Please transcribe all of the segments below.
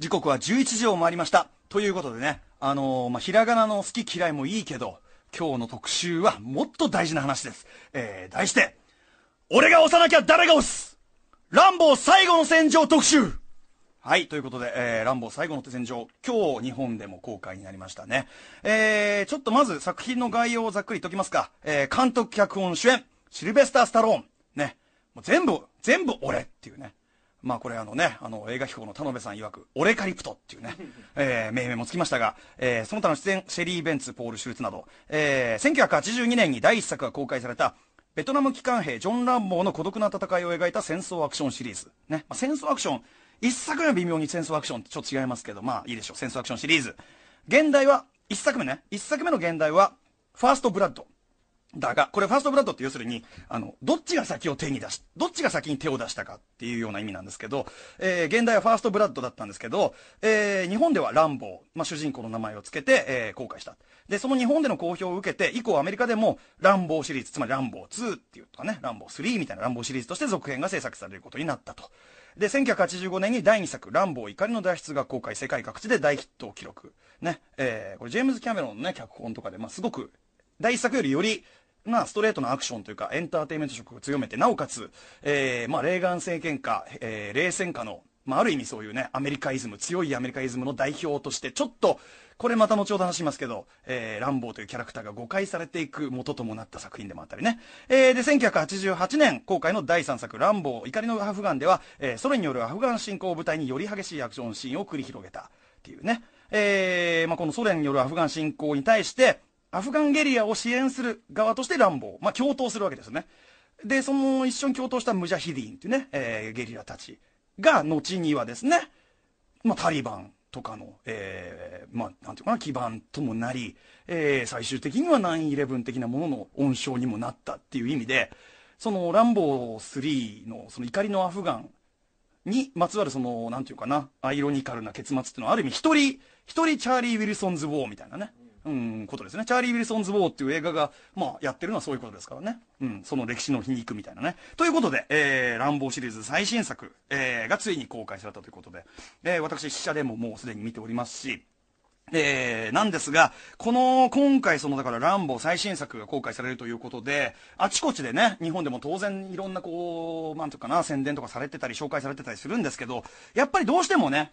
時刻は11時を回りました。ということでね、あのー、まあ、ひらがなの好き嫌いもいいけど、今日の特集はもっと大事な話です。えー、題して、俺が押さなきゃ誰が押すランボー最後の戦場特集はい、ということで、えー、ランボー最後の手戦場、今日日本でも公開になりましたね。えー、ちょっとまず作品の概要をざっくりときますか。えー、監督脚本主演、シルベスター・スタローン。ね。もう全部、全部俺っていうね。まあこれあのね、あの映画飛行の田辺さん曰く、オレカリプトっていうね、えー、命名もつきましたが、えー、その他の出演、シェリー・ベンツ、ポール・シュルツなど、えー、1982年に第一作が公開された、ベトナム機関兵ジョン・ランボーの孤独な戦いを描いた戦争アクションシリーズ。ね、まあ、戦争アクション、一作目は微妙に戦争アクションってちょっと違いますけど、まあいいでしょう、戦争アクションシリーズ。現代は、一作目ね、一作目の現代は、ファーストブラッド。だが、これファーストブラッドって要するに、あの、どっちが先を手に出し、どっちが先に手を出したかっていうような意味なんですけど、えー、現代はファーストブラッドだったんですけど、えー、日本ではランボー、まあ、主人公の名前を付けて、えー、公開した。で、その日本での公表を受けて、以降アメリカでも、ランボーシリーズ、つまりランボー2っていうとかね、ランボー3みたいなランボーシリーズとして続編が制作されることになったと。で、1985年に第2作、ランボー怒りの脱出が公開、世界各地で大ヒットを記録。ね、えー、これジェームズ・キャメロンのね、脚本とかで、まあ、すごく第一作よりよりまあ、ストレートなアクションというかエンターテイメント色を強めてなおかつ、えーまあ、レーガン政権下、えー、冷戦下の、まあ、ある意味そういうねアメリカイズム強いアメリカイズムの代表としてちょっとこれまた後ほど話しますけど、えー、ランボーというキャラクターが誤解されていく元ともなった作品でもあったりね。えー、で、1988年公開の第3作、ランボー、怒りのアフガンでは、えー、ソ連によるアフガン侵攻を舞台により激しいアクションシーンを繰り広げたっていうね。えー、まあ、このソ連によるアフガン侵攻に対して、アフガンゲリラを支援する側として乱暴、まあ、共闘するわけですよね。で、その一緒に共闘したムジャヒディンっていうね、えー、ゲリラたちが、後にはですね、まあ、タリバンとかの、えー、まあ、なんていうかな、基盤ともなり、えー、最終的には9-11的なものの温床にもなったっていう意味で、その、ランボー3の、その怒りのアフガンにまつわるその、なんていうかな、アイロニカルな結末っていうのは、ある意味一人、一人チャーリー・ウィルソンズ・ウォーみたいなね、うん、ことですね。チャーリー・ウィルソンズ・ウォーっていう映画が、まあ、やってるのはそういうことですからね。うん、その歴史の皮肉みたいなね。ということで、えー、乱暴シリーズ最新作、えー、がついに公開されたということで、えー、私、死者でももうすでに見ておりますし、えー、なんですが、この、今回その、だから、ランボ最新作が公開されるということで、あちこちでね、日本でも当然いろんなこう、なんてうかな、宣伝とかされてたり、紹介されてたりするんですけど、やっぱりどうしてもね、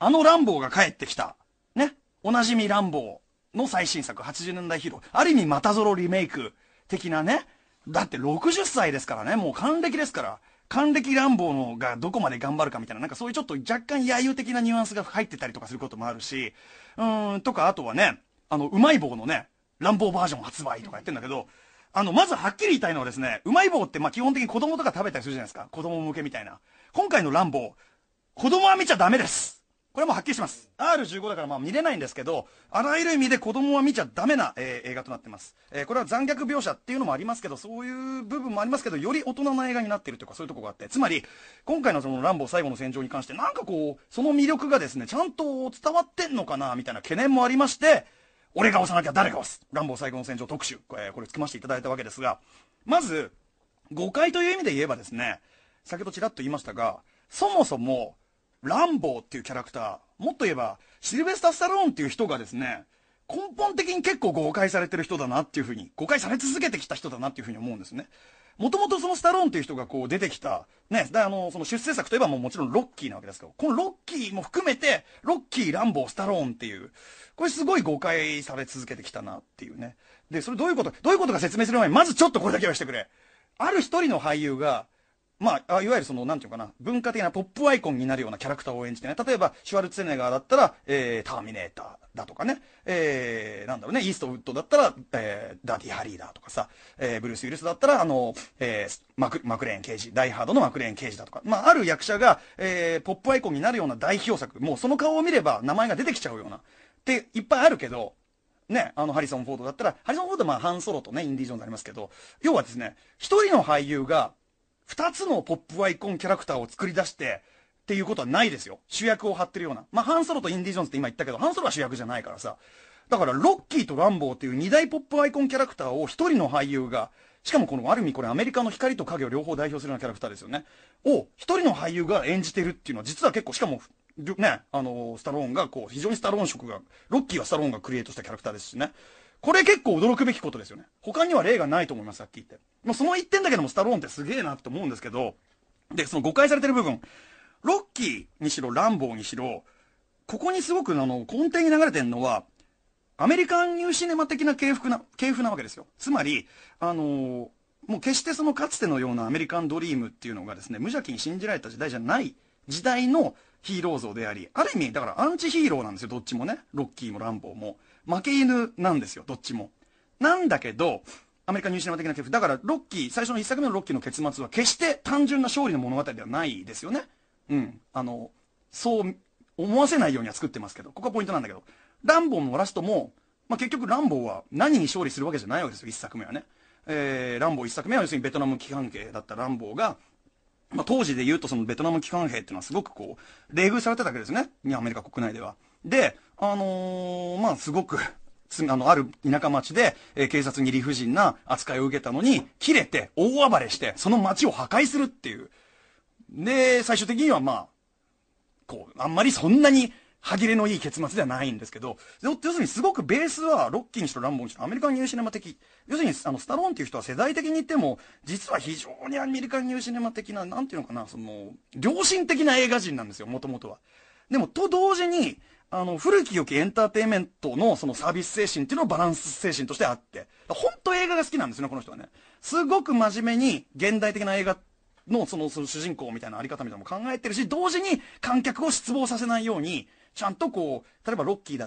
あのランボが帰ってきた、ね、おなじみランボの最新作、80年代ヒーロー。ある意味、またぞろリメイク的なね。だって60歳ですからね、もう還暦ですから。還暦乱暴のがどこまで頑張るかみたいな、なんかそういうちょっと若干揶揄的なニュアンスが入ってたりとかすることもあるし、うーん、とか、あとはね、あの、うまい棒のね、乱暴バージョン発売とかやってんだけど、あの、まずはっきり言いたいのはですね、うまい棒ってまあ基本的に子供とか食べたりするじゃないですか。子供向けみたいな。今回の乱暴、子供は見ちゃダメです。これもはっきりします。R15 だからまあ見れないんですけど、あらゆる意味で子供は見ちゃダメな、えー、映画となってます、えー、これは残虐描写っていうのもありますけど、そういう部分もありますけど、より大人な映画になってるというか、そういうとこがあって、つまり、今回のそのランボー最後の戦場に関して、なんかこう、その魅力がですね、ちゃんと伝わってんのかな、みたいな懸念もありまして、俺が押さなきゃ誰が押す。ランボー最後の戦場特集、えー、これつきましていただいたわけですが、まず、誤解という意味で言えばですね、先ほどちらっと言いましたが、そもそも、ランボーっていうキャラクター、もっと言えば、シルベスタ・スタローンっていう人がですね、根本的に結構誤解されてる人だなっていうふうに、誤解され続けてきた人だなっていうふうに思うんですね。もともとそのスタローンっていう人がこう出てきた、ね、あの、その出世作といえばもうもちろんロッキーなわけですけど、このロッキーも含めて、ロッキー、ランボー、スタローンっていう、これすごい誤解され続けてきたなっていうね。で、それどういうこと、どういうことか説明する前に、まずちょっとこれだけはしてくれ。ある一人の俳優が、まあ、いわゆるその、なんていうかな、文化的なポップアイコンになるようなキャラクターを演じてね、例えば、シュワルツェネガーだったら、えー、ターミネーターだとかね、えー、なんだろうね、イーストウッドだったら、えー、ダディ・ハリーだとかさ、えー、ブルース・ウィルスだったら、あの、えー、マク、マクレーン刑事、ダイハードのマクレーン刑事だとか、まあ、ある役者が、えー、ポップアイコンになるような代表作、もうその顔を見れば名前が出てきちゃうような、っていっぱいあるけど、ね、あの、ハリソン・フォードだったら、ハリソン・フォードはまあ、ハンソロとね、インディ・ジョーンズありますけど、要はですね、一人の俳優が、2つのポップアイコンキャラクターを作り出して、っていうことはないですよ。主役を張ってるような。まあ、ハンソロとインディ・ジョーンズって今言ったけど、ハンソロは主役じゃないからさ。だから、ロッキーとランボーっていう2大ポップアイコンキャラクターを1人の俳優が、しかもこのある意味これアメリカの光と影を両方代表するようなキャラクターですよね。を、1人の俳優が演じてるっていうのは実は結構、しかも、ね、あのー、スタローンがこう、非常にスタローン色が、ロッキーはスタローンがクリエイトしたキャラクターですしね。これ結構驚くべきことですよね。他には例がないと思います、さっき言って。もうその一点だけでもスタローンってすげえなって思うんですけど、で、その誤解されてる部分、ロッキーにしろ、ランボーにしろ、ここにすごくあの、根底に流れてるのは、アメリカンニューシネマ的な系譜な、系譜なわけですよ。つまり、あのー、もう決してそのかつてのようなアメリカンドリームっていうのがですね、無邪気に信じられた時代じゃない時代のヒーロー像であり、ある意味、だからアンチヒーローなんですよ、どっちもね。ロッキーもランボーも。負け犬なんですよ、どっちも。なんだけど、アメリカニューシナマ的な曲。だから、ロッキー、最初の1作目のロッキーの結末は、決して単純な勝利の物語ではないですよね。うん。あの、そう思わせないようには作ってますけど、ここがポイントなんだけど、ランボーのラストも、まあ、結局ランボーは何に勝利するわけじゃないわけですよ、1作目はね。えー、ランボー1作目は要するにベトナム期関係だったランボーが、まあ、当時で言うとそのベトナム機関兵っていうのはすごくこう、冷遇されてたわけですね。アメリカ国内では。で、あのー、まあ、すごく、あの、ある田舎町で、えー、警察に理不尽な扱いを受けたのに、切れて、大暴れして、その町を破壊するっていう。で、最終的にはまあ、こう、あんまりそんなに歯切れのいい結末ではないんですけど、要するにすごくベースはロッキーにしろランボーにしろアメリカンニューシネマ的。要するにあのスタローンっていう人は世代的に言っても、実は非常にアメリカンニューシネマ的な、なんていうのかな、その、良心的な映画人なんですよ、もともとは。でも、と同時に、あの、古き良きエンターテイメントのそのサービス精神っていうのをバランス精神としてあって。ほんと映画が好きなんですよね、この人はね。すごく真面目に現代的な映画のそのその主人公みたいなあり方みたいなのも考えてるし、同時に観客を失望させないように、ちゃんとこう、例えばロッキーだ